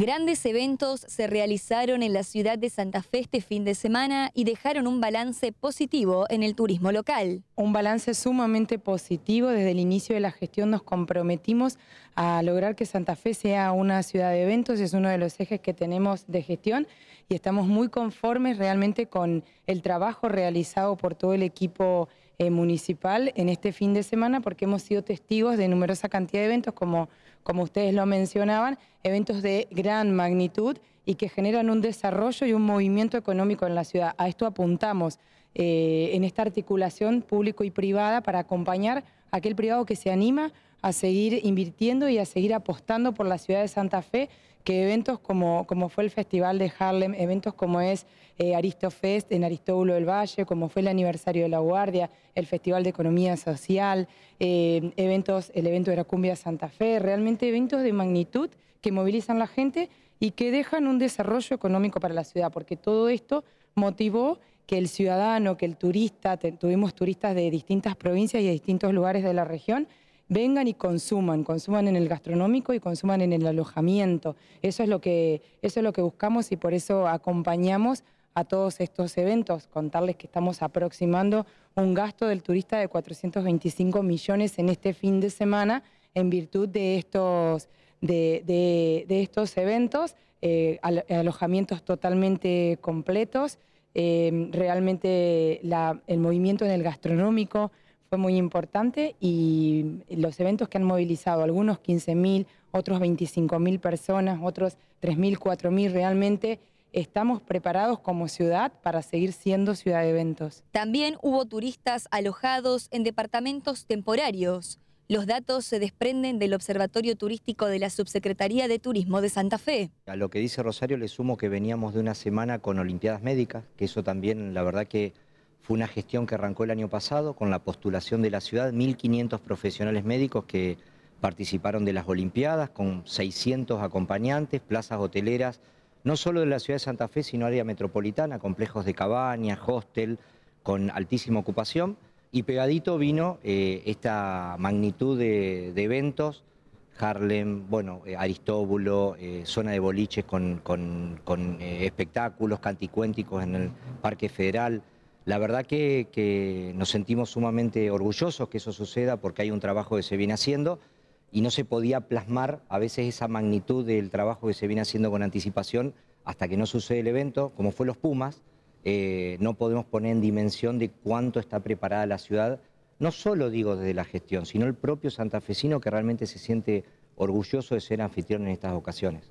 Grandes eventos se realizaron en la ciudad de Santa Fe este fin de semana y dejaron un balance positivo en el turismo local. Un balance sumamente positivo. Desde el inicio de la gestión nos comprometimos a lograr que Santa Fe sea una ciudad de eventos. Es uno de los ejes que tenemos de gestión y estamos muy conformes realmente con el trabajo realizado por todo el equipo eh, municipal en este fin de semana porque hemos sido testigos de numerosa cantidad de eventos, como, como ustedes lo mencionaban, eventos de gran magnitud y que generan un desarrollo y un movimiento económico en la ciudad. A esto apuntamos eh, en esta articulación público y privada para acompañar a aquel privado que se anima a seguir invirtiendo y a seguir apostando por la ciudad de Santa Fe, que eventos como, como fue el Festival de Harlem, eventos como es eh, Aristofest en Aristóbulo del Valle, como fue el aniversario de La Guardia, el Festival de Economía Social, eh, eventos, el evento de la Cumbia Santa Fe, realmente eventos de magnitud que movilizan la gente y que dejan un desarrollo económico para la ciudad, porque todo esto motivó que el ciudadano, que el turista, tuvimos turistas de distintas provincias y de distintos lugares de la región, vengan y consuman, consuman en el gastronómico y consuman en el alojamiento. Eso es lo que, eso es lo que buscamos y por eso acompañamos a todos estos eventos, contarles que estamos aproximando un gasto del turista de 425 millones en este fin de semana en virtud de estos de, estos eventos, eh, alojamientos totalmente completos. Eh, realmente el movimiento en el gastronómico fue muy importante y los eventos que han movilizado, algunos 15.000, otros 25.000 personas, otros 3.000, 4.000, realmente estamos preparados como ciudad para seguir siendo ciudad de eventos. También hubo turistas alojados en departamentos temporarios. Los datos se desprenden del Observatorio Turístico de la Subsecretaría de Turismo de Santa Fe. A lo que dice Rosario le sumo que veníamos de una semana con Olimpiadas Médicas, que eso también la verdad que fue una gestión que arrancó el año pasado con la postulación de la ciudad, 1.500 profesionales médicos que participaron de las Olimpiadas, con 600 acompañantes, plazas hoteleras, no solo de la ciudad de Santa Fe, sino área metropolitana, complejos de cabañas, hostel, con altísima ocupación. Y pegadito vino eh, esta magnitud de, eventos, Harlem, bueno, eh, Aristóbulo, eh, zona de boliches con, espectáculos canticuénticos en el Parque Federal. La verdad que, nos sentimos sumamente orgullosos que eso suceda porque hay un trabajo que se viene haciendo y no se podía plasmar a veces esa magnitud del trabajo que se viene haciendo con anticipación hasta que no sucede el evento, como fue los Pumas, eh, no podemos poner en dimensión de cuánto está preparada la ciudad, no solo digo desde la gestión, sino el propio santafesino que realmente se siente orgulloso de ser anfitrión en estas ocasiones.